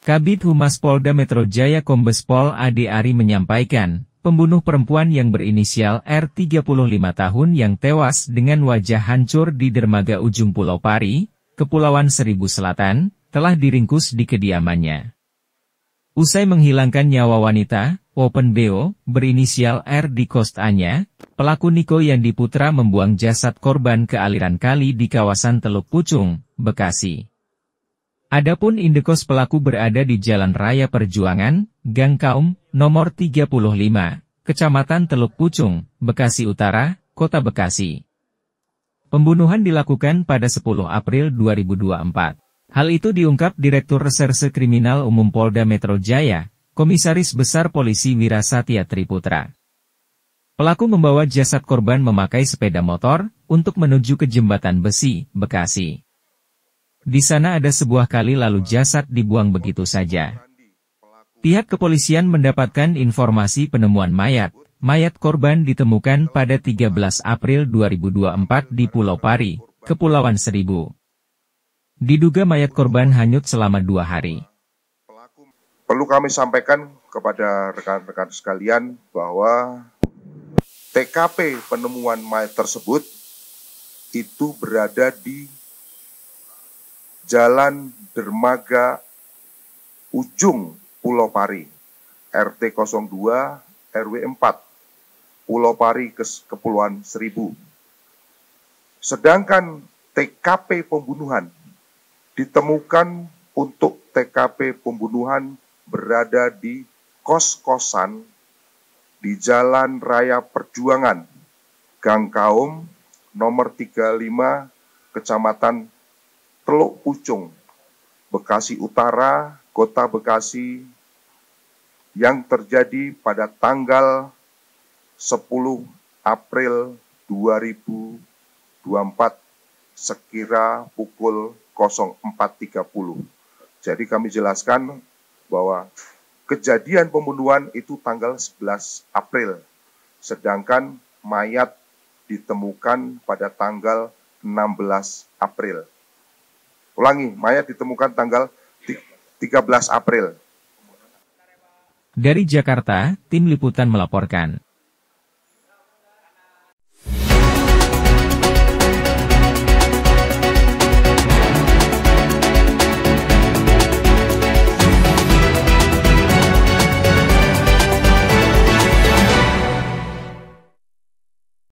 Kabit Humas Polda Metro Jaya Kombes Pol Ade Ari menyampaikan, pembunuh perempuan yang berinisial R 35 tahun yang tewas dengan wajah hancur di dermaga ujung Pulau Pari, Kepulauan Seribu Selatan, telah diringkus di kediamannya. Usai menghilangkan nyawa wanita, Open Beo, berinisial R di kostanya, pelaku Niko yang diputra membuang jasad korban ke aliran kali di kawasan Teluk Pucung, Bekasi. Adapun Indekos pelaku berada di Jalan Raya Perjuangan, Gang Kaum, nomor 35, Kecamatan Teluk Pucung, Bekasi Utara, Kota Bekasi. Pembunuhan dilakukan pada 10 April 2024. Hal itu diungkap Direktur Reserse Kriminal Umum Polda Metro Jaya, Komisaris Besar Polisi Wirasatya Triputra. Pelaku membawa jasad korban memakai sepeda motor untuk menuju ke jembatan besi, Bekasi. Di sana ada sebuah kali lalu jasad dibuang begitu saja. Pihak kepolisian mendapatkan informasi penemuan mayat. Mayat korban ditemukan pada 13 April 2024 di Pulau Pari, Kepulauan Seribu. Diduga mayat korban hanyut selama dua hari. Perlu kami sampaikan kepada rekan-rekan sekalian bahwa TKP penemuan mayat tersebut itu berada di Jalan Dermaga Ujung Pulau Pari, RT 02 RW 4, Pulau Pari Kepulauan Seribu. Sedangkan TKP pembunuhan ditemukan untuk TKP pembunuhan berada di kos-kosan di Jalan Raya Perjuangan, Gang Kaum, nomor 35, Kecamatan Teluk Pucung, Bekasi Utara, Kota Bekasi, yang terjadi pada tanggal 10 April 2024 sekira pukul 04.30. Jadi kami jelaskan bahwa kejadian pembunuhan itu tanggal 11 April, sedangkan mayat ditemukan pada tanggal 16 April. Ulangi, mayat ditemukan tanggal 13 April. Dari Jakarta, tim liputan melaporkan.